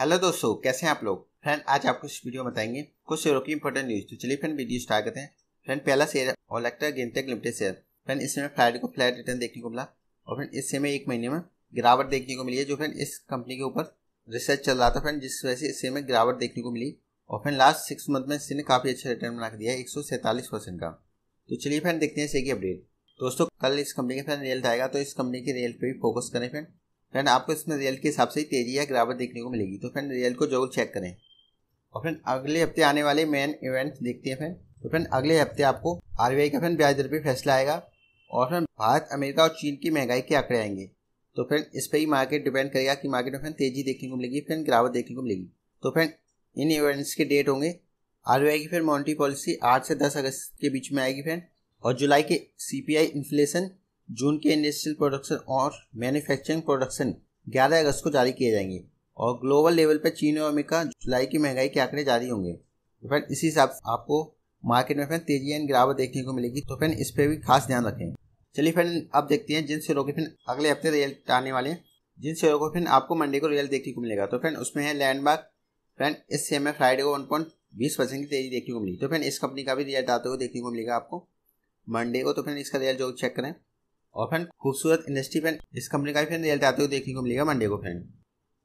hello दोस्तों कैसे हैं आप लोग फ्रेंड आज आपको इस वीडियो में बताएंगे कुछ शेयरों की इंपॉर्टेंट न्यूज तो चलिए फ्रेंड वीडियो स्टार्ट करते हैं फ्रेंड पहला शेयर और गेमटेक लिमिटेड शेयर फ्रेंड इसमें फ्राइडे को फ्लैट रिटर्न देखने को मिला और फ्रेंड इस समय एक महीने में गिरावट देखने को मिली है जो फ्रेंड इस कंपनी के ऊपर रिसर्च चल रहा था फ्रेंड जिस वजह से इस समय गिरावट देखने को मिली और फ्रेंड लास्ट सिक्स मंथ में इसने काफ़ी अच्छा रिटर्न बना दिया है एक परसेंट का तो चलिए फ्रेंड देखते हैं इसे की अपडेट दोस्तों कल इस कंपनी का फ्रेंड रिजल्ट आएगा तो इस कंपनी के रिजल्ट पर भी फोकस करें फ्रेंड फ्रेंड आपको इसमें रियल के हिसाब से ही तेजी या गिरावट देखने को मिलेगी तो फ्रेंड रियल को जरूर चेक करें और फ्रेंड अगले हफ्ते आने वाले मेन इवेंट्स देखते हैं फ्रेंड तो फ्रेंड अगले हफ्ते आपको आर का फ्रेंड ब्याज दर पर फैसला आएगा और फ्रेंड भारत अमेरिका और चीन की महंगाई के आंकड़े आएंगे तो फ्रेंड इस पर ही मार्केट डिपेंड करेगा कि मार्केट में फ्रेंड तेजी देखने को मिलेगी फ्रेंड गिरावट देखने को मिलेगी तो फ्रेंड इन इवेंट्स के डेट होंगे आर की फिर मॉनिटरी पॉलिसी आठ से दस अगस्त के बीच में आएगी फ्रेंड और जुलाई के सी पी इन्फ्लेशन जून के इंडस्ट्रियल प्रोडक्शन और मैन्युफैक्चरिंग प्रोडक्शन 11 अगस्त को जारी किए जाएंगे और ग्लोबल लेवल पर चीन और अमेरिका जुलाई की महंगाई के आंकड़े जारी होंगे तो फ्रेंड इसी हिसाब से आपको मार्केट में फिर तेजी एंड गिरावट देखने को मिलेगी तो फिर इस पर भी खास ध्यान रखें चलिए फ्रेंड अब देखते हैं जिन शेयरों के फिर अगले हफ्ते रिजल्ट आने वाले हैं जिन शेयरों को फिर आपको मंडे को रिजल्ट देखने को मिलेगा तो फ्रेंड उसमें है लैंडमार्क फ्रेंड इस शेयर में फ्राइडे को वन पॉइंट बीस परसेंट की तेजी देखने को मिली तो फ्रेंड इस कंपनी का भी रिजल्ट आते हुए देखने को मिलेगा आपको मंडे को तो फिर इसका रिजल्ट जो चेक करें और फ्रेंड खूबसूरत इंडस्ट्री फ्रेंड इस कंपनी का भी फ्रेंड रिजल्ट आते हुए देखने को मिलेगा मंडे को फ्रेंड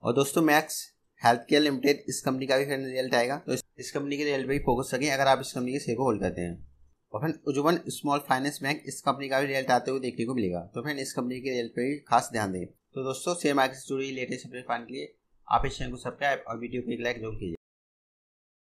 और दोस्तों मैक्स हेल्थ केयर लिमिटेड इस कंपनी का भी फ्रेंड रिजल्ट आएगा तो इस कंपनी के रिजल्ट पर ही फोकस सकें अगर आप इस कंपनी के शेयर को होल्ड करते हैं और friend Ujjivan small finance bank इस कंपनी का भी रिजल्ट आते हुए देखने को मिलेगा तो फ्रेंड इस कंपनी के रिजल्ट पर खास ध्यान दें तो दोस्तों शेयर मार्केट से जुड़ी लेटेस्ट अपडेट पाने के लिए आप इस चैनल को सब्सक्राइब और वीडियो को एक लाइक जरूर कीजिए